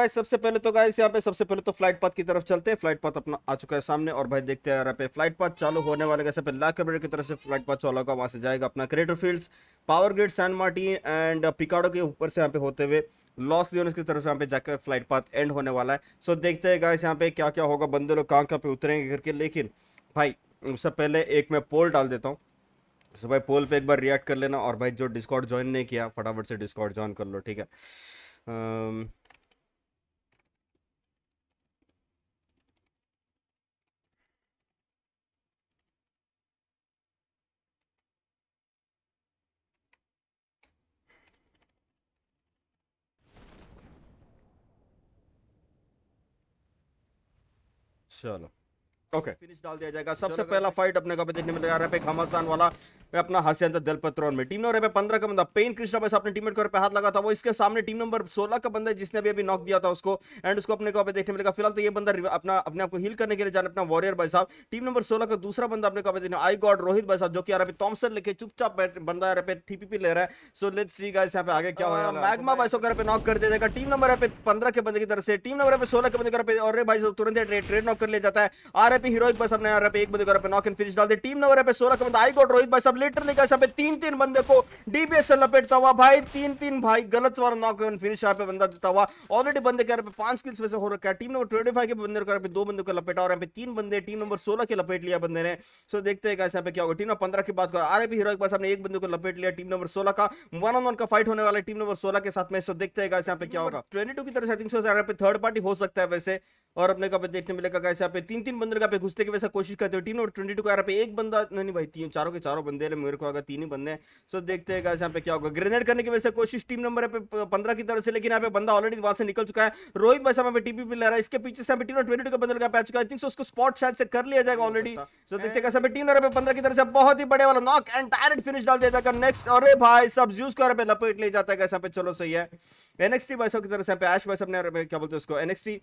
Guys सबसे पहले तो गाइस यहाँ पे सबसे पहले तो फ्लाइट पथ की तरफ चलते हैं फ्लाइट पथ अपना आ चुका है सामने और भाई देखते हैं यार पे फ्लाइट पथ चालू होने वाले कैसे पे लाख की तरफ से फ्लाइट पथ चालू होगा वहाँ से जाएगा अपना crater fields power grid San Martin and Picado के ऊपर से यहाँ पे होते हुए लॉस लियोनस की तरफ से यहाँ पे जाकर फ्लाइट पाथ एंड होने वाला है सो देखते हैं गाइस यहाँ पे क्या क्या होगा बंदे लोग कहाँ कहाँ पे उतरेंगे करके लेकिन भाई उससे पहले एक मैं पोल डाल देता हूँ सो भाई पोल पे एक बार रिएक्ट कर लेना और भाई जो डिस्कॉर्ड ज्वाइन नहीं किया फटाफट से डिस्कॉर्ड ज्वाइन कर लो ठीक है um, Solo. ओके फिनिश डाल दिया जाएगा सबसे पहला फाइट अपने को देखने में जा रहा है हमाद खान वाला अपना हसीन दल पत्रोन में टीम नंबर पे पंद्रह का बंदा पेन कृष्णा बस अपने टीममेट को पे हाथ लगा था वो इसके सामने टीम नंबर सोलह का बंदा है जिसने अभी अभी नॉक दिया था उसको एंड उसको अपने को देखने मिलेगा फिलहाल तो ये बंदा अपना अपने आपको हील करने के लिए जाने अपना वॉरियर भाई साहब टीम नंबर सोलह का दूसरा बंदा अपने को देखने आई गॉड रोहित भाई साहब जो कि यार अभी थॉमसन लेके चुपचाप बंदा यार पे टीपीपी ले रहा है सो लेट्स सी गाइस यहाँ पे आगे क्या हुआ मैग्मा भाई साहब पे नॉक कर दिया जाएगा टीम नंबर पे पंद्रह के बंदे की तरफ से टीम नंबर पे सोलह के बंदे की तरफ और भाई साहब तुरंत ट्रेड नॉक कर लिया जाता है आर पे हीरोइक भाई साहब ने यहाँ पे एक बंदे को पे नॉक एंड फिनिश डाल दे टीम नंबर पे सोलह का आई गोट रोहित भाई साहब लिटरली का पे तीन तीन बंदे को डीपीएस से लपेटता हुआ भाई तीन तीन भाई गलत वाला नॉक एंड फिनिश यहाँ पे बंदा देता हुआ ऑलरेडी बंदे के पे पांच किल्स वैसे हो रखा है टीम नंबर ट्वेंटी फाइव के बंदे को पे दो बंदे को लपेटा और यहाँ पे तीन बंदे टीम नंबर सोलह के लपेट लिया बंदे ने सो देखते हैं कैसे यहाँ पे क्या होगा टीम नंबर पंद्रह की बात करो आर पी हीरोइक भाई साहब ने एक बंदे को लपेट लिया टीम नंबर सोलह का वन ऑन वन का फाइट होने वाला टीम नंबर सोलह के साथ में सो देखते हैं कैसे यहाँ पे क्या होगा ट्वेंटी की तरह से आई थिंक सो पे थर्ड पार्टी हो सकता है वैसे और अपने का देखने मिलेगा कैसे यहाँ पे तीन तीन बंदर का पे घुसने की वैसे कोशिश करते हो टीम और ट्वेंटी टू का यहाँ पे एक बंदा नहीं भाई तीन चारों के चारों बंदे मेरे को आगे तीन ही बंदे सो देखते हैं कैसे यहाँ पे क्या होगा ग्रेनेड करने की वैसे कोशिश टीम नंबर पे पंद्रह की तरफ से लेकिन यहाँ पे बंदा ऑलरेडी वहां से निकल चुका है रोहित भाई साहब टीपी पे ले रहा है इसके पीछे से टीम ट्वेंटी टू का बंदर का आ चुका है थिंक उसको स्पॉट शायद से कर लिया जाएगा ऑलरेडी सो देखते कैसे टीम नंबर पे पंद्रह की तरफ से बहुत ही बड़े वाला नॉक एंड डायरेक्ट फिनिश डाल दिया जाएगा नेक्स्ट और भाई सब जूस को पे लपेट ले जाता है कैसा पे चलो सही है एनएक्सटी भाई साहब की तरफ से एश भाई साहब ने क्या बोलते हैं उसको एनएक्सटी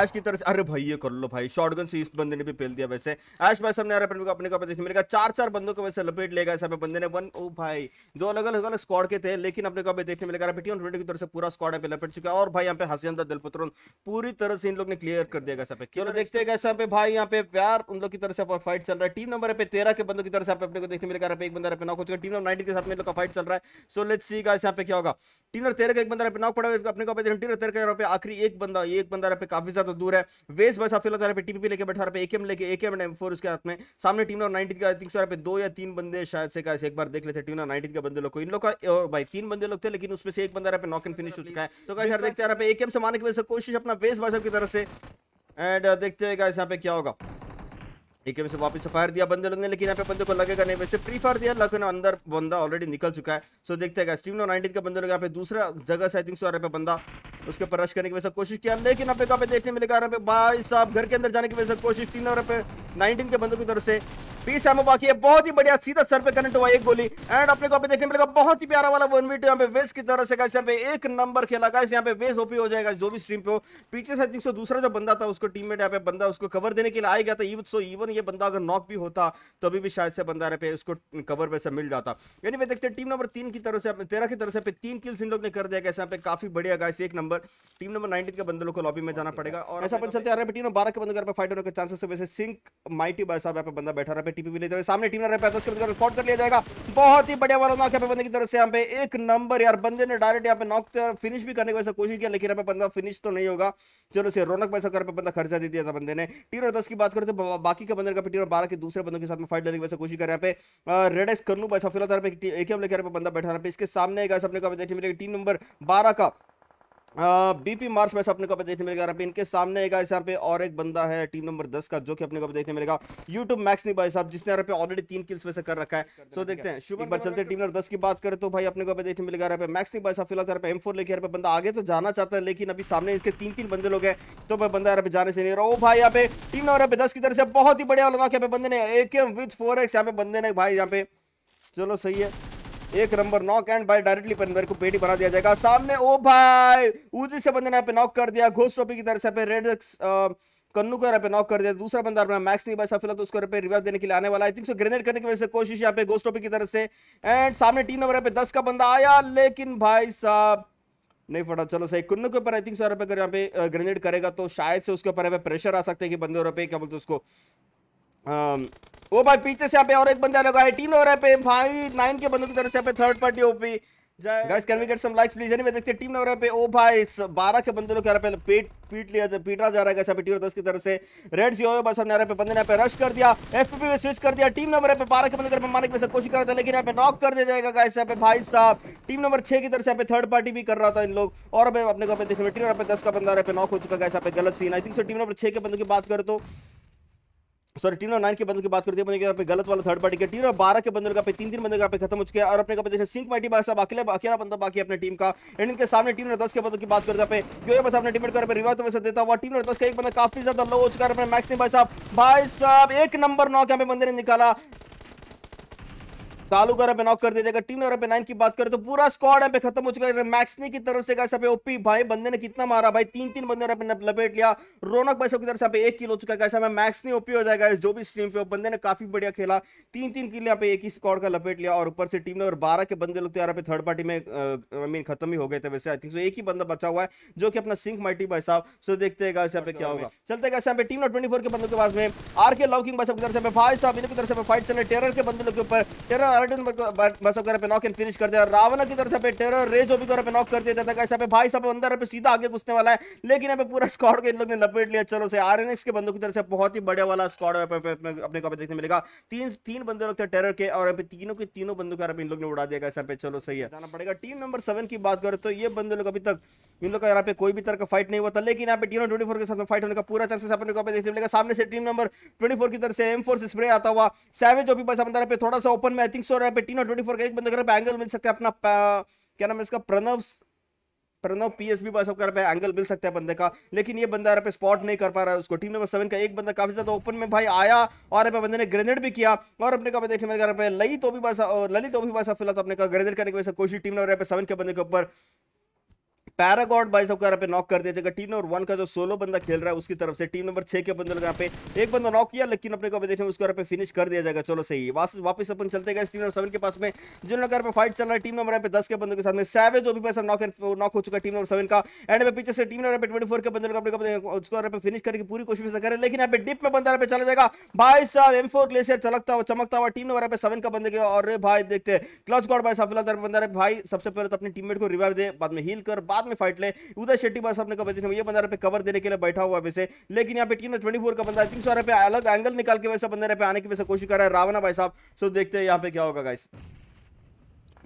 ऐश की तरह से अरे भाई ये कर लो भाई शॉटगन से इस बंदे ने भी फेल दिया वैसे ऐश भाई सामने आ रहा अपने को अपने कपड़े देखने मिलेगा चार चार बंदों को वैसे लपेट लेगा ऐसा बंदे ने वन ओ भाई दो अलग अलग अलग स्क्वाड के थे लेकिन अपने को अभी देखने मिलेगा बेटी की तरफ से पूरा स्क्वाड यहाँ पे लपेट चुका और भाई यहाँ पे हसीनदा दिलपुत्र पूरी तरह से इन लोग ने क्लियर कर दिया गया पे चलो देखते हैं ऐसा पे भाई यहाँ पे प्यार उन लोग की तरफ से फाइट चल रहा है टीम नंबर पे तेरह के बंदों की तरफ से अपने को देखने मिलेगा एक बंदा पे नॉक चुका टीम नंबर नाइन के साथ में लोग का फाइट चल रहा है सो लेट सी गाइस यहाँ पे क्या होगा टीम नंबर तेरह का एक बंदा पे नॉक पड़ा अपने को टीम तेरह के आखिरी एक बंदा एक बंदा पे काफी ज्यादा दूर है वेस्ट बस साहब फिलहाल यहाँ पे टीपी लेके बैठा रहा एकेएम लेके एकेएम एंड एम उसके हाथ में सामने टीम नंबर नाइनटीन का आई थिंक सर पे दो या तीन बंदे शायद से कैसे एक बार देख लेते टीम नंबर नाइनटीन के बंदे लोग को इन लोग का भाई तीन बंदे लोग थे लेकिन उसमें से एक बंदा यहाँ पे नॉक एंड फिनिश हो चुका है तो कैसे यार देखते हैं यहाँ पे से मारने की वजह से कोशिश अपना वेस्ट बस की तरफ से एंड uh, देखते हैं यहाँ पे क्या होगा एक में से वापस से फायर दिया बंदे लोग ने लेकिन यहाँ पे बंदे को लगेगा नहीं वैसे प्री फायर दिया लेकिन अंदर बंदा ऑलरेडी निकल चुका है सो देखते हैं स्टीम नो नाइनटीन का बंदे लोग यहाँ पे दूसरा जगह से आई थिंक सो पे बंदा उसके ऊपर रश करने की वैसे कोशिश किया लेकिन आप पे देखने मिलेगा भाई साहब घर के अंदर जाने की वैसे कोशिश टीम और नाइनटीन के बंदों की तरफ से बीस एमओ बाकी है बहुत ही बढ़िया सीधा सर पे कनेक्ट हुआ एक गोली एंड अपने को अभी देखने मिलेगा बहुत ही प्यारा वाला वन वी टू यहाँ पे वेस्ट की तरह से गाइस यहाँ पे एक नंबर खेला गाइस यहाँ पे वेस्ट ओपी हो जाएगा जो भी स्ट्रीम पे हो पीछे से जिनसे दूसरा जो बंदा था उसको टीममेट यहाँ पे बंदा उसको कवर देने के लिए आ गया था इवन सो इवन ये बंदा अगर नॉक भी होता तो अभी भी शायद से बंदा रहे पे उसको कवर वैसे मिल जाता यानी वे देखते टीम नंबर तीन की तरफ से तेरह की तरफ से तीन किल्स इन लोग ने कर दिया गया यहाँ पे काफी बढ़िया गाइस एक नंबर टीम नंबर नाइनटीन के बंदे लोग को लॉबी में जाना पड़ेगा और ऐसा बन चलते आ रहा है टीम नंबर बारह के बंदे फाइट होने के चांसेस वैसे सिंक माइटी बाय साहब यहाँ पे बंदा बैठा रहा है टीपी भी ले जाओ सामने टीम रहे पैंतीस के स्पॉट कर लिया जाएगा बहुत ही बढ़िया वाला नॉक यहाँ पे बंदे की तरफ से यहाँ पे एक नंबर यार बंदे ने डायरेक्ट यहाँ पे नॉक फिनिश तो भी करने की वैसे कोशिश किया लेकिन यहाँ पे बंदा फिनिश तो नहीं होगा चलो से रौनक पैसा कर पे बंदा खर्चा दे दिया था बंदे ने टीम दस की बात करते तो बाकी के बंदे का टीम बारह के दूसरे बंदों के साथ में फाइट लेने की वैसे कोशिश कर यहाँ पे रेडेस कर लू पैसा फिलहाल तो एक ही हम लेकर बंदा बैठा रहा है इसके सामने गए अपने टीम नंबर बारह का बीपी मार्च वैसे अपने को देखने मिलेगा रबीन सामने यहाँ पे और एक बंदा है टीम नंबर दस का जो कि अपने को देखने मिलेगा यूट्यूब मैक्स नहीं भाई साहब जिसने यहाँ पे ऑलरेडी तीन किल्स वैसे कर रखा है सो देखते हैं शुभ बार चलते टीम नंबर दस की बात करें तो भाई अपने को देखने मिलेगा यहाँ पे मैक्स नहीं भाई साहब फिलहाल यहाँ पे एम लेके यहाँ पे बंदा आगे तो जाना चाहता है लेकिन अभी सामने इसके तीन तीन बंदे लोग हैं तो भाई बंदा यहाँ पे जाने से नहीं रहा वो भाई यहाँ पे टीम नंबर यहाँ पे दस की तरफ से बहुत ही बढ़िया लगा यहाँ पे बंदे ने एक एम विथ फोर एक्स यहाँ पे बंदे ने भाई यहाँ पे चलो सही है एक number knock and by directly पेनवेयर को पेटी बना दिया जाएगा सामने ओ भाई उसी से बंदे ने यहाँ पे नॉक कर दिया घोष टोपी की तरह से रेड कन्नू को यहाँ पे नॉक कर दिया दूसरा बंदा अपना मैक्स नहीं बचा फिलहाल तो उसको पे रिवाइव देने के लिए आने वाला आई थिंक सो ग्रेनेड करने की वजह से कोशिश यहाँ पे घोष टोपी की तरह से एंड सामने टीम नंबर यहाँ पे दस का बंदा आया लेकिन भाई साहब नहीं फटा चलो सही कुन्नू के ऊपर आई थिंक सौ रुपए अगर यहाँ पे ग्रेनेड करेगा तो शायद से उसके ऊपर यहाँ पे प्रेशर आ सकते हैं कि बंदे रुपए क्या बोलते उसको वो भाई पीछे से पे और एक बंदा लगा है टीम लग रहा है पे भाई नाइन के बंदों की तरह से पे third party OP guys can we get some likes please anyway देखते टीम नंबर पे ओ भाई 12 के बंदे लोग कह रहे पहले पीट पीट लिया जा पीटा जा रहा है गाइस अभी टीम 10 की तरफ से रेड जीरो है बस हमने रहे पे बंदे ने पे रश कर दिया एफपीपी में स्विच कर दिया टीम नंबर पे 12 के बंदे कर पे मारने की कोशिश कर रहा था लेकिन यहां पे नॉक कर दिया जाएगा गाइस यहां पे भाई साहब टीम नंबर 6 की तरफ से यहां पे थर्ड पार्टी भी कर रहा था इन लोग और अपने को पे देखो टीम नंबर पे 10 का बंदा यहाँ पे नॉक हो चुका गाइस यहां पे गलत scene I think so team number 6 के बंदों की बात करें तो सॉरी टीम नाइन के बंदर की बात करते हैं यहाँ पे गलत वाला थर्ड पार्टी के टीम बारह के बंदर का पे तीन तीन बंदर का पे खत्म हो चुके हैं और अपने का सिंह माइटी बास अकेले अकेला बंदा बाकी अपने टीम का एंड इनके सामने टीम दस के बंदर की बात करते पे जो बस अपने टिमट कर रिवाज वैसे देता हुआ टीम दस का एक बंदा काफी ज्यादा लो हो चुका है अपने मैक्स ने भाई साहब भाई साहब एक नंबर नौ के हमें बंदे ने निकाला कालू का नॉक कर दिया जाएगा टीम नगर पे नाइन की बात करें तो पूरा स्कॉड यहाँ पे खत्म हो चुका है मैक्सनी की तरफ से यहाँ पे ओपी भाई बंदे ने कितना मारा भाई तीन तीन बंदे ने लपेट लिया रोनक भाई की तरफ से एक किल हो चुका है कैसे मैं मैक्सनी ओपी हो जाएगा जो भी स्ट्रीम पे बंदे ने काफी बढ़िया खेला तीन तीन किल यहाँ पे एक ही स्कॉड का लपेट लिया और ऊपर से टीम ने और बारह के बंदे लोग यहाँ पे थर्ड पार्टी में आई मीन खत्म ही हो गए थे वैसे आई थिंक सो एक ही बंदा बचा हुआ है जो कि अपना सिंह माइटी भाई साहब सो देखते हैं यहाँ पे क्या होगा चलते हैं यहाँ पे टीम नॉट ट्वेंटी के बंदों के पास में आर के लव किंग भाई साहब की तरफ से भाई साहब इनकी तरफ से फाइट चले टेरर के बंदे लोग के ऊपर टेरर अल्टन बस वगैरह पे नॉक एंड फिनिश कर दिया रावण की तरफ से पे टेरर रेज ओपी पे नॉक कर दिया जाता है यहाँ पे भाई साहब अंदर पे सीधा आगे घुसने वाला है लेकिन यहाँ पे पूरा स्कॉड को इन लोग ने लपेट लिया चलो से आरएनएक्स के बंदों की तरफ से बहुत ही बड़े वाला स्कॉड अपने को देखने मिलेगा तीन तीन बंदे लोग थे टेरर के और यहाँ पे तीनों के तीनों बंदों का इन लोग ने उड़ा दिया गया पे चलो सही है जाना पड़ेगा टीम नंबर सेवन की बात करें तो ये बंदे लोग अभी तक इन लोग का यहाँ पे कोई भी तरह का फाइट नहीं हुआ था लेकिन यहाँ पे टीम ट्वेंटी के साथ फाइट होने का पूरा चांसेस अपने को देखने मिलेगा सामने से टीम नंबर ट्वेंटी की तरफ से एम फोर स्प्रे आता हुआ सैवेज ओपी बस अंदर पे थोड़ा सा ओपन में आई थिंक सिक्स और टीन और ट्वेंटी फोर का एक बंद कर एंगल मिल सकता है अपना क्या नाम है इसका प्रणव प्रणव पीएसबी पर सब कर रहा एंगल मिल सकता है बंदे का लेकिन ये बंदा पे स्पॉट नहीं कर पा रहा है उसको टीम नंबर सेवन का एक बंदा काफी ज्यादा ओपन में भाई आया और पे बंदे ने ग्रेनेड भी किया और अपने का देखने में कर रहा लई तो भी पास ललित तो भी पास फिलहाल तो अपने का ग्रेनेड करने की वजह से कोशिश टीम नंबर सेवन के बंदे के ऊपर पैरागॉड भाई सबको यहाँ पे नॉक कर दिया जाएगा टीम नंबर वन का जो सोलो बंदा खेल रहा है उसकी तरफ से टीम नंबर छह के बंदे यहाँ पे एक बंदा नॉक किया लेकिन अपने को देखने उसको यहाँ पे फिनिश कर दिया जाएगा चलो सही वापस अपन चलते गए टीम नंबर सेवन के पास में जिन लोग यहाँ पे फाइट चल रहा है टीम नंबर यहाँ पे दस के बंदों के साथ में सैवेज जो भी पैसा नॉक नॉक हो चुका टीम नंबर सेवन का एंड में पीछे से टीम नंबर ट्वेंटी फोर के बंदे लोग उसको यहाँ पे फिनिश करने की पूरी कोशिश करें लेकिन यहाँ पे डिप में बंदा यहाँ पे चला जाएगा भाई साहब एम फोर ग्लेशियर चलकता हुआ चमकता हुआ टीम नंबर यहाँ पे सेवन का बंदे और भाई देखते क्लच गॉड भाई सफलता बंदा भाई सबसे पहले तो अपने टीममेट को रिवाइव दे बाद में हील कर बाद बाद में फाइट ले उदय शेट्टी बस अपने कवर देने ये बंदा पे कवर देने के लिए बैठा हुआ वैसे लेकिन यहाँ पे टीम ट्वेंटी फोर का बंदा आई थिंक सो पे अलग एंगल निकाल के वैसे बंदे पे आने की वैसे कोशिश कर रहा है रावना भाई साहब सो देखते हैं यहाँ पे क्या होगा गाइस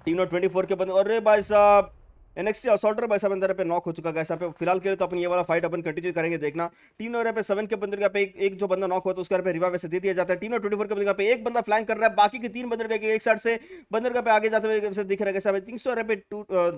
टीम नंबर 24 के बंद अरे भाई साहब एनएक्सटी असोल्टर भाई सेवन अंदर पे नॉक हो चुका है यहाँ पे फिलहाल के लिए तो अपन ये वाला फाइट अपन कंटिन्यू करेंगे देखना टीम नंबर पे सेवन के बंदर का पे एक, एक जो बंदा नॉक होता तो उसका पे रिवा वैसे दे दिया जाता है टीम नंबर ट्वेंटी फोर के बंदर का पे एक बंदा फ्लैंक कर रहा है बाकी के तीन बंदर का एक साइड से बंदर का पे आगे जाते हुए दिख रहा है साहब थिंक सो पे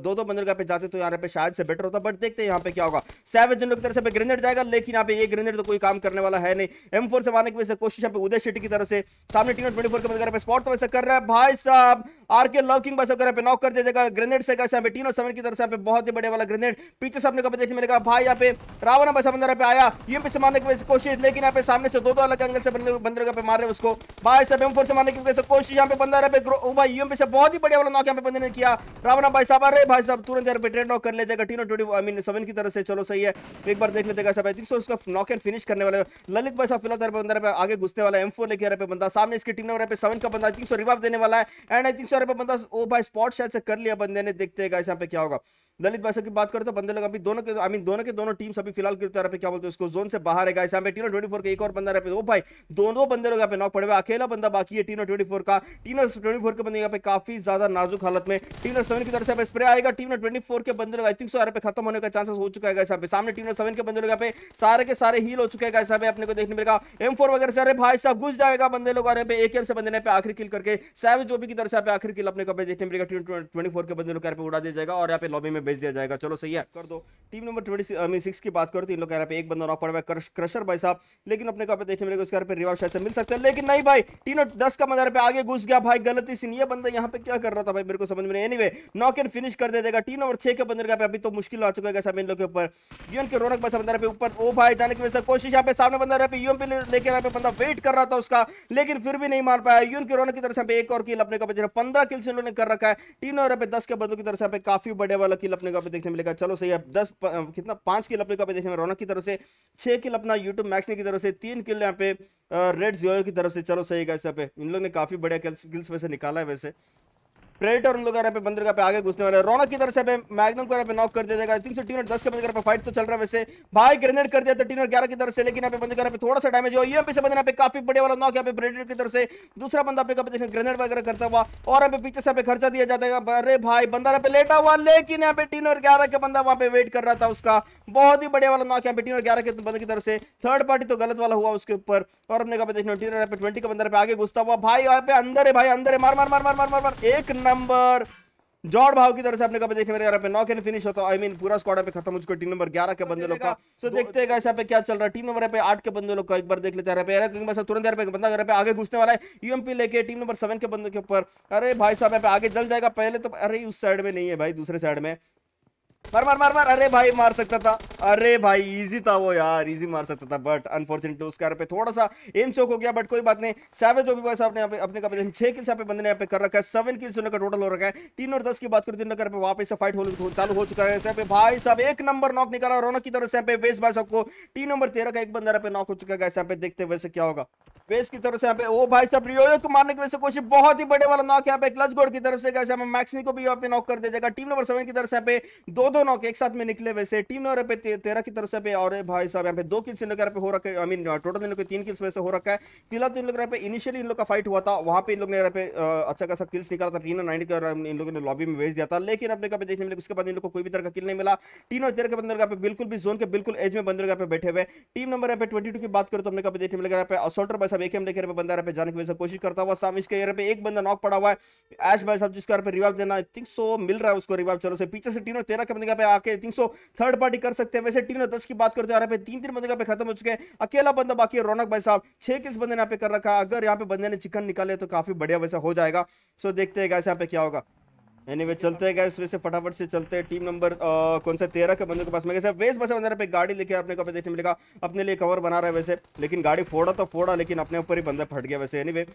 दो दो बंदर का पे जाते तो यहाँ पे शायद से बेटर होता बट देखते हैं यहाँ पे क्या होगा सेवन जनों की तरफ से ग्रेनेड जाएगा लेकिन यहाँ पे ये ग्रेनेड तो कोई काम करने वाला है नहीं एम से मारने की वैसे से कोशिश है उदय शेट्टी की तरफ से सामने टीम ट्वेंटी फोर के बंदर पे स्पॉट तो वैसे कर रहा है भाई साहब आर के लव किंग भाई नॉक कर दिया जाएगा ग्रेनेड से कैसे टीम सेवन की तरफ से यहाँ पे बहुत ही बड़े वाला ग्रेनेड पीछे से अपने को देखने मिलेगा भाई यहाँ पे रावण भाई समंदर पे आया ये पे मारने की कोशिश लेकिन यहाँ पे सामने से दो दो अलग एंगल से बंदर पे मार रहे उसको भाई सब एम से मारने की कोशिश यहाँ पे बंदर पे भाई यूएम से बहुत ही बढ़िया वाला नॉक यहाँ पे बंदे ने किया रावण भाई साहब अरे भाई साहब तुरंत यहाँ पे ट्रेड नॉक कर ले जाएगा टीनो ट्वेंटी आई मीन सेवन की तरह से चलो सही है एक बार देख लेते उसका नॉक एंड फिनिश करने वाले ललित भाई साहब फिलहाल बंदर पे आगे घुसने वाला एम फोर लेके यहाँ पे बंदा सामने इसकी टीम नंबर पे सेवन का बंदा आई थिंक सो रिवाइव देने वाला है एंड आई थिंक सो यहाँ बंदा ओ भाई स्पॉट शायद से कर लिया बंदे ने देखते हैं यहाँ पे क्या होगा होगा ललित भाई की बात करें तो बंदे लोग अभी दोनों के आई मीन दोनों के दोनों टीम्स अभी फिलहाल गिरते पे क्या बोलते हैं उसको जोन से बाहर है गाइस यहाँ पे टीनो ट्वेंटी फोर का एक और बंदा रहे वो भाई दोनों बंदे लोग यहाँ पे नॉक पड़े हुए अकेला बंदा बाकी है टीनो ट्वेंटी का टीनो ट्वेंटी के बंदे यहाँ पे काफी ज्यादा नाजुक हालत में टीनो सेवन की तरफ से स्प्रे आएगा टीनो ट्वेंटी के बंदे लोग आई थिंक सो यहाँ पे खत्म होने का चांसेस हो चुका है यहाँ पे सामने टीनो सेवन के बंदे लोग यहाँ पे सारे के सारे हील हो चुके हैं गाइस यहाँ पे अपने को देखने मिलेगा एम वगैरह से अरे भाई साहब घुस जाएगा बंदे लोग यहाँ पे एक से बंदे ने पे आखिरी किल करके सैवेज भी की तरफ से यहाँ पे आखिरी किल अपने को देखने मिलेगा टीनो ट्वेंटी के बंदे लोग यहाँ पे उड़ा दिया जाएगा और पे लॉबी में भेज दिया जाएगा चलो सही है कर दो टीम नंबर ट्वेंटी सिक्स की बात करो तो इन लोग कह रहे हैं एक बंदा नॉक पड़ा हुआ क्रश, क्रशर भाई साहब लेकिन अपने कहा देखने मिलेगा उसके पे रिवाज शायद से मिल सकता है लेकिन नहीं भाई टीनो दस का मजार पे आगे घुस गया भाई गलती सीन ये बंदा यहाँ पे क्या कर रहा था भाई मेरे को समझ में नहीं एनीवे नॉक एंड फिनिश कर दे देगा टीम नंबर छह के बंदर पे अभी तो मुश्किल आ चुका है सब इन लोग के ऊपर यून के रोनक भाई बंदर पे ऊपर ओ भाई जाने की वजह से कोशिश यहाँ पे सामने बंदा रहा यून पे लेके यहाँ पे बंदा वेट कर रहा था उसका लेकिन फिर भी नहीं मार पाया यून के रोनक की तरफ से एक और किल अपने को पंद्रह किल से इन्होंने कर रखा है टीम नंबर पे दस के बंदों की तरफ से काफी बड़े बड़े वाला किल अपने को पे देखने मिलेगा चलो सही है दस कितना पांच किल अपने को पे देखने में रौनक की तरफ से छह किल अपना यूट्यूब मैक्सने की तरफ से तीन किल यहाँ पे रेड जियो की तरफ से चलो सही है यहाँ पे इन लोग ने काफ़ी बढ़िया किल्स वैसे निकाला है वैसे प्रेडेटर उन लोगों पे बंदर का पे आगे घुसने वाले रौनक की तरफ से पे मैग्नम को पे नॉक कर दिया जाएगा आई थिंक टीनर दस के बंदर पे फाइट तो चल रहा है वैसे भाई ग्रेनेड कर दिया था टीनर ग्यारह की तरफ से लेकिन यहाँ पे बंदर पे थोड़ा सा डैमेज हुआ यूएमपी से बंदर यहाँ पे काफी बड़े वाला नॉक यहाँ पे प्रेडेटर की तरफ से दूसरा बंदा अपने कपड़े ग्रेनेड वगैरह करता हुआ और यहाँ पे पीछे से पे खर्चा दिया जाता है अरे भाई बंदा यहाँ पे लेटा हुआ लेकिन यहाँ पे टीनर ग्यारह का बंदा वहाँ पे वेट कर रहा था उसका बहुत ही बड़े वाला नॉक यहाँ पे टीनर ग्यारह के बंद की तरफ से थर्ड पार्टी तो गलत वाला हुआ उसके ऊपर और अपने कपड़े टीनर यहाँ पे ट्वेंटी का बंदर पे आगे घुसता हुआ भाई यहाँ पे अंदर है भाई अंदर है मार मार मार मार मार मार एक नंबर जॉर्ड भाव की तरह से अपने कहा देखने मेरे यहाँ पे नौ के फिनिश होता आई I मीन mean, पूरा स्क्वाड पे खत्म हो टीम नंबर ग्यारह के बंदे लोग का सो so, देखते हैं यहाँ पे क्या चल रहा है टीम नंबर पे आठ के बंदे लोग का एक बार देख लेते हैं यार पे क्योंकि तुरंत यार पे बंदा घर पे आगे घुसने वाला है यूएमपी लेके टीम नंबर सेवन के बंदे के ऊपर अरे भाई साहब यहाँ पे आगे जल जाएगा पहले तो अरे उस साइड में नहीं है भाई दूसरे साइड में मार मार मार मार अरे भाई मार सकता था अरे भाई इजी था वो यार इजी मार सकता था बट अनफॉर्चुनेटली उसके यहाँ पे थोड़ा सा एम चौक हो गया बट कोई बात नहीं सेवन जो भी बॉयस आपने ने यहाँ पे अपने कपड़े छह किल्स यहाँ पे बंदे ने यहाँ पे कर रखा है सेवन किल्स उनका टोटल हो रखा है तीन और दस की बात करें तीनों नगर पे वापस से फाइट हो चालू हो चुका है यहाँ पे भाई साहब एक नंबर नॉक निकाला रौनक की तरफ से यहाँ पे वेस्ट भाई साहब को तीन नंबर तेरह का एक बंदा यहाँ पे नॉक हो चुका है यहाँ पे देखते वैसे क्या होगा वेस की तरफ से यहाँ पे ओ भाई साहब रियोयो को मारने की वजह से कोशिश बहुत ही बड़े वाला नॉक यहाँ पे क्लच गोड की तरफ से कैसे मैक्सी को भी यहाँ पे नॉक कर दिया जाएगा टीम नंबर सेवन की तरफ से यहाँ पे दो दो नॉक एक साथ में निकले वैसे टीम नंबर पे तेरह की तरफ से पे और भाई साहब यहाँ पे दो किल्स इन लोग पे हो रखे आई मीन टोटल इन लोग तीन किल्स वैसे हो रखा है फिलहाल तो इन लोग यहाँ पे इनिशियली इन लोग का फाइट हुआ था वहाँ पे इन लोग ने यहाँ पे अच्छा खासा किल्स निकाला था टीन और नाइन का इन लोगों ने लॉबी में भेज दिया था लेकिन अपने का देखने मिले उसके बाद इन लोग कोई भी तरह का किल नहीं मिला टीन और तेरह के बंदर यहाँ पे बिल्कुल भी जोन के बिल्कुल एज में बंदर यहाँ पे बैठे हुए टीम नंबर यहाँ पे ट्वेंटी की बात करो तो अपने कहा देखने मिले यहाँ पे असोल्टर भाई साहब एक एम लेकर बंदा यहाँ पे जाने की वजह से कोशिश करता हुआ साम इसके यहाँ पे एक बंदा नॉक पड़ा हुआ है एश भाई साहब जिसके यहाँ पे रिवाइव देना आई थिंक सो मिल रहा है उसको रिवाइव चलो से पीछे से टीन और तेरह के का पे आके I think so third party कर सकते हैं वैसे टीम ने दस की बात करते हैं तीन तीन बंदे का पे खत्म हो चुके हैं अकेला बंदा बाकी है रौनक भाई साहब छह किल्स बंदे ने यहाँ पे कर रखा है अगर यहाँ पे बंदे ने चिकन निकाले तो काफी बढ़िया वैसा हो जाएगा सो देखते हैं गैस यहाँ पे क्या होगा एनी anyway, चलते हैं गैस वैसे फटाफट से चलते हैं टीम नंबर कौन सा तेरह के बंदे के पास में कैसे वेस बस बंदा पे गाड़ी लेके अपने को देखने मिलेगा अपने लिए कवर बना रहा है वैसे लेकिन गाड़ी फोड़ा तो फोड़ा लेकिन अपने ऊपर ही बंदा फट गया वैसे एनी anyway,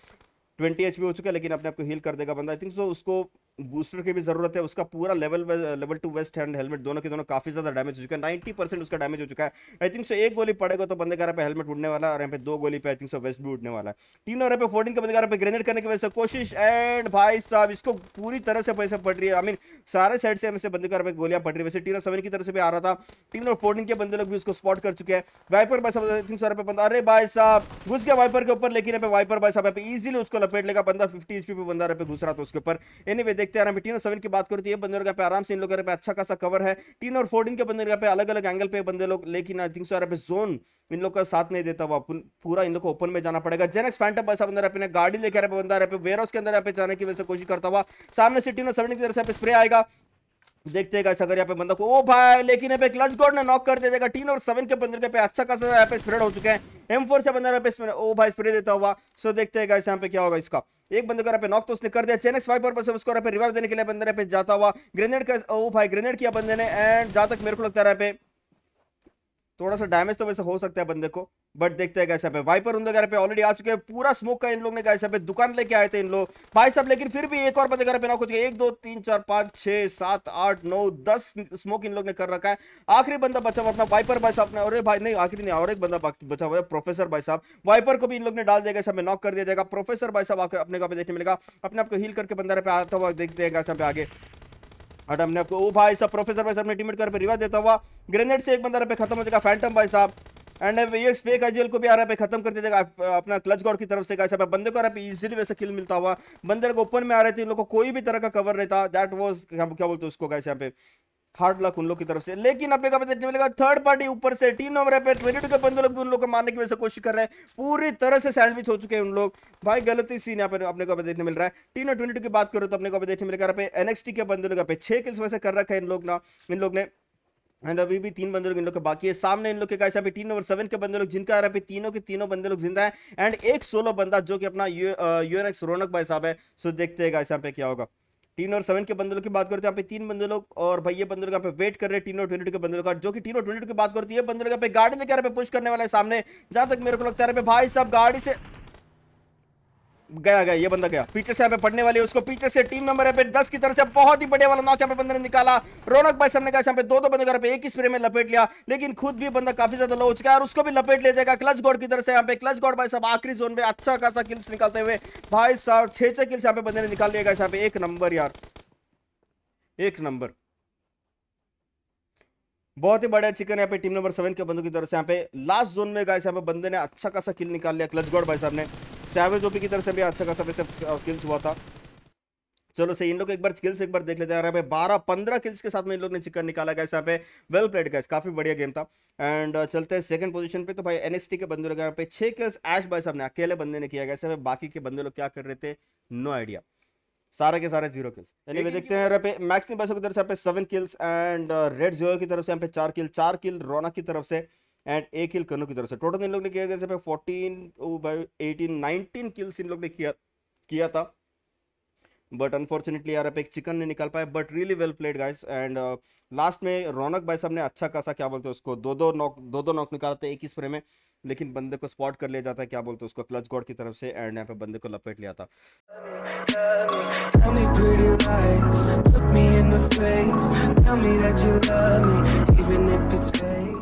ट्वेंटी एच हो चुका है लेकिन अपने आपको हील कर देगा बंदा आई थिंक सो उसको बूस्टर की भी जरूरत है उसका पूरा level level two vest and helmet दोनों के दोनों काफी ज्यादा डैमेज हो चुका है नाइन्टी परसेंट उसका डैमेज हो चुका है आई थिंक सो एक गोली पड़ेगा तो बंदे का पे हेलमेट उड़ने वाला और यहाँ पे दो गोली पे आई थिंक सो वेस्ट भी उड़ने वाला है तीन और पे फोर्टीन के बंदे पे ग्रेनेड करने की वजह से कोशिश एंड भाई साहब इसको पूरी तरह से पैसे पड़ रही है आई मीन सारे साइड से हमसे बंदे पे गोलियां पड़ रही है वैसे टीनर सेवन की तरफ से भी आ रहा था टीन और फोर्टीन के बंदे लोग भी उसको स्पॉट कर चुके हैं वाइपर भाई साहब आई थिंक सौ रुपए बंद अरे भाई साहब घुस गया वाइपर के ऊपर लेकिन यहाँ पे वाइपर भाई साहब इजिली उसको लपेट लेगा बंदा फिफ्टी एचपी पे बंदा पे घुस रहा था उसके ऊपर एनी देखते हैं टीन और सेवन की बात करें तो ये बंदे लोग पे आराम से इन लोगों पे अच्छा खासा कवर है टीन और फोर्टीन के बंदे पे अलग अलग एंगल पे बंदे लोग लेकिन आई थिंक सर पे जोन इन लोग का साथ नहीं देता हुआ पूरा इन लोग को ओपन में जाना पड़ेगा जेनेक्स फैंटम ऐसा बंदा अपने गाड़ी लेकर बंदा पे वेयर हाउस के अंदर यहाँ पे जाने की वैसे कोशिश करता हुआ सामने से टीन और सेवन की तरफ से स्प्रे आएगा देखते हैं अगर यहाँ पे बंदा को ओ भाई लेकिन यहाँ पे क्लच गॉड ने नॉक कर देगा टीन और सेवन के बंदर के पे अच्छा खासा यहाँ पे स्प्रेड हो चुके हैं एम फोर से बंदर पे ओ भाई स्प्रे देता हुआ सो देखते हैं यहाँ पे क्या होगा इसका एक बंदे को पे नॉक तो उसने कर दिया चेनक स्वाइपर पर उसको यहाँ पे रिवाइव देने के लिए बंदर पे जाता हुआ ग्रेनेड का ओ भाई ग्रेनेड किया बंदे ने एंड जहाँ तक मेरे को लगता है यहाँ पे थोड़ा सा डैमेज तो वैसे हो सकता है बंदे को बट देखते हैं कैसे पे वाइपर उन लोग पे ऑलरेडी आ चुके हैं पूरा स्मोक का इन लोग ने कैसे पे दुकान लेके आए थे इन लोग भाई साहब लेकिन फिर भी एक और बंदे घर पे ना कुछ एक दो तीन चार पांच छह सात आठ नौ दस स्मोक इन लोग ने कर रखा है आखिरी बंदा बचा हुआ अपना वाइपर भाई साहब ने अरे भाई नहीं आखिरी नहीं और एक बंदा बचा हुआ है प्रोफेसर भाई साहब वाइपर को भी इन लोग ने डाल दिया गया नॉक कर दिया जाएगा प्रोफेसर भाई साहब आकर अपने का देखने मिलेगा अपने आपको हील करके बंदा पे आता हुआ देखते हैं कैसे पे आगे अटम ने आपको ओ भाई साहब प्रोफेसर भाई साहब ने टीमेट कर पे रिवाज देता हुआ ग्रेनेड से एक बंदा रहा पे खत्म हो जाएगा फैंटम भाई साहब एंड एक्स फेक आईजीएल को भी आ रहा है खत्म कर दिया अपना क्लच गॉड की तरफ से कैसे बंदे को आ रहा है इजिली वैसे किल मिलता हुआ बंदे को ओपन में आ रहे थे इन लोग को कोई भी तरह का कवर नहीं था दैट वॉज क्या बोलते उसको कैसे यहाँ पे हार्ड लक उन लोग की तरफ से लेकिन अपने का देखने मिलेगा थर्ड पार्टी ऊपर से टीम नंबर है पे ट्वेंटी टू के बंदो लोग भी उन लोग को मारने की वजह से कोशिश कर रहे हैं पूरी तरह से सैंडविच हो चुके हैं उन लोग भाई गलती सीन यहाँ पर अपने को देखने मिल रहा है टीम ट्वेंटी की बात करो तो अपने को देखने मिलेगा यहाँ पे एनएक्सटी के बंदो लोग छह किल्स वैसे कर रखा है इन लोग ना इन लोग ने एंड अभी भी तीन बंदे लोग इन लोग के बाकी है सामने इन लोग के कैसे अभी टीम नंबर सेवन के बंदे लोग जिनका अभी तीनों के तीनों बंदे लोग जिंदा है एंड एक सोलो बंदा जो कि अपना यू एन एक्स रौनक भाई साहब है सो देखते हैं कैसे यहाँ पे क्या होगा टीन और सेवन के बंदरों की बात करते तो हैं यहाँ पे तीन बंदलों और भाई ये बंदर का पे वेट कर रहे हैं टीन और ट्वेंटी के बंदलों का जो कि टीन और ट्वेंटी की बात करती तो है बंदर का पे गाड़ी ने क्या पे पुश करने वाला है सामने जहाँ तक मेरे को लगता है भाई साहब गाड़ी से गया गया ये बंदा गया पीछे से यहाँ पे पढ़ने वाले उसको पीछे से टीम नंबर है दस की तरफ से बहुत ही बढ़िया वाला नॉक यहाँ पे बंदे ने निकाला रौनक भाई सामने कहा यहाँ पे दो दो बंदे पे एक ही स्प्रे में लपेट लिया लेकिन खुद भी बंदा काफी ज्यादा लो हो चुका है और उसको भी लपेट ले जाएगा क्लच गोड की तरफ से यहाँ पे क्लच गोड भाई साहब आखिरी जोन में अच्छा खासा किल्स निकालते हुए भाई साहब छह छह किल्स यहाँ पे बंदे ने निकाल लिया गया यहाँ पे एक नंबर यार एक नंबर बहुत ही बड़ा चिकन यहाँ पे टीम नंबर सेवन के बंदों की तरफ से यहाँ पे लास्ट जोन में गाइस यहाँ पे बंदे ने अच्छा खासा किल निकाल लिया क्लच गॉड भाई साहब ने सैवेज ओपी की तरफ से भी अच्छा खासा वैसे किल्स हुआ था चलो सही इन लोग एक बार किल्स एक बार देख लेते हैं यहाँ पे बारह पंद्रह किल्स के साथ में इन लोग ने चिकन निकाला गया यहाँ पे वेल प्लेड गैस काफी बढ़िया गेम था एंड चलते हैं सेकंड पोजीशन पे तो भाई एनएसटी के बंदे लोग यहाँ पे छह किल्स एश भाई साहब ने अकेले बंदे ने किया गया बाकी के बंदे लोग क्या कर रहे थे नो आइडिया सारे के सारे जीरो किल्स यानी वे देखते हैं पे मैक्सिम बसो की तरफ से यहाँ पे seven kills and red zero की तरफ से यहाँ पे चार किल चार किल रौनक की तरफ से एंड एक किल कनू की तरफ से टोटल इन लोग ने किया गया fourteen by eighteen nineteen kills इन लोग ने किया किया था बट अनफॉर्चुनेटली यार अब एक चिकन नहीं निकल पाए but really well played guys and last में रौनक भाई साहब ने अच्छा खासा क्या बोलते हैं उसको दो दो नॉक दो दो नॉक निकालते हैं एक ही स्प्रे में लेकिन बंदे को स्पॉट कर लिया जाता है क्या बोलते हैं उसको क्लच गॉड की तरफ से एंड यहाँ पे बंदे को लपेट लिया था Tell me that you love me, even if it's fake